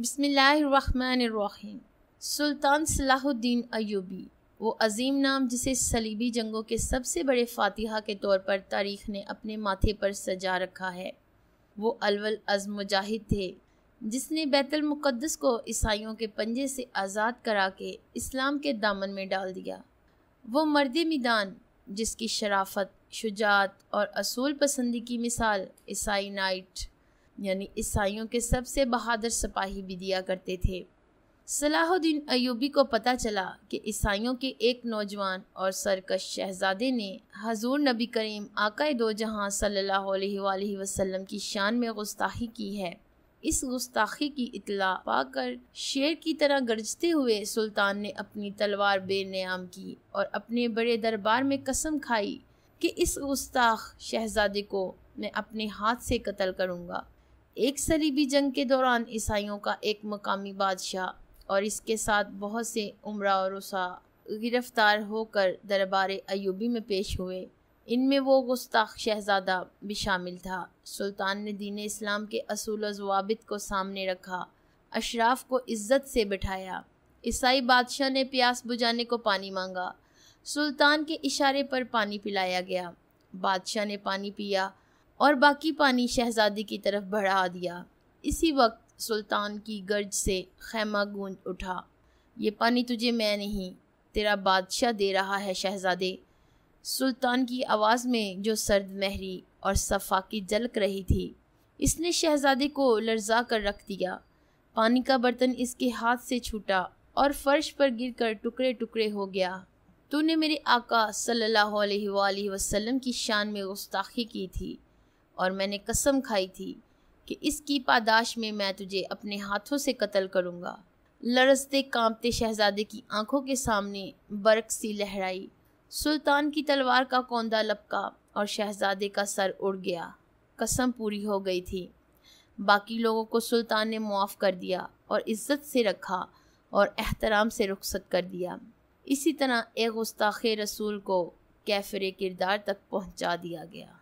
बसमिल्लाम सुल्तान सलाहुद्दीन अयूबी वो अजीम नाम जिसे सलीबी जंगों के सबसे बड़े फातिहा के तौर पर तारीख ने अपने माथे पर सजा रखा है वो अलवल अज मुजाहिद थे जिसने बैतलमक़दस मुक़द्दस को ईसाइयों के पंजे से आज़ाद करा के इस्लाम के दामन में डाल दिया वो मर्द मैदान जिसकी शराफत शुजात और असूल पसंदी की मिसाल ईसाई नाइट यानी ईसाइयों के सबसे बहादुर सिपाही भी दिया करते थे सलाहुद्दीन अयूबी को पता चला कि ईसाइयों के एक नौजवान और सरकश शहजादे ने हजूर नबी करीम आकाए दो जहाँ सल्ला वसलम की शान में गुस्ताखी की है इस गुस्ताखी की इतला पाकर शेर की तरह गरजते हुए सुल्तान ने अपनी तलवार बेनियाम की और अपने बड़े दरबार में कसम खाई कि इस गुस्ताख शहजादे को मैं अपने हाथ से कत्ल करूँगा एक सलीबी जंग के दौरान ईसाइयों का एक मकामी बादशाह और इसके साथ बहुत से उम्र और उसा गिरफ्तार होकर दरबार अयूबी में पेश हुए इनमें वो गुस्ताख शहजादा भी शामिल था सुल्तान ने दीन इस्लाम के असूल जवाबित को सामने रखा अशराफ को इज्जत से बिठाया ईसाई बादशाह ने प्यास बुझाने को पानी मांगा सुल्तान के इशारे पर पानी पिलाया गया बादशाह ने पानी पिया और बाकी पानी शहजादी की तरफ बढ़ा दिया इसी वक्त सुल्तान की गर्ज से खैमा गूंज उठा ये पानी तुझे मैं नहीं तेरा बादशाह दे रहा है शहजादे सुल्तान की आवाज़ में जो सर्द महरी और सफाकी जलक रही थी इसने शहजादे को लर्जा कर रख दिया पानी का बर्तन इसके हाथ से छूटा और फर्श पर गिरकर टुकड़े टुकड़े हो गया तूने मेरे आका सल्लल्लाहु अलैहि वसल्लम की शान में गुस्ताखी की थी और मैंने कसम खाई थी कि इसकी पादाश में मैं तुझे अपने हाथों से कत्ल करूँगा लरसते कांपते शहजादे की आंखों के सामने बरक सी लहराई सुल्तान की तलवार का कौंदा लपका और शहजादे का सर उड़ गया कसम पूरी हो गई थी बाकी लोगों को सुल्तान ने मुआफ़ कर दिया और इज्जत से रखा और एहतराम से रुखसत कर दिया इसी तरह एक गुस्ताखे रसूल को कैफरे किरदार तक पहुंचा दिया गया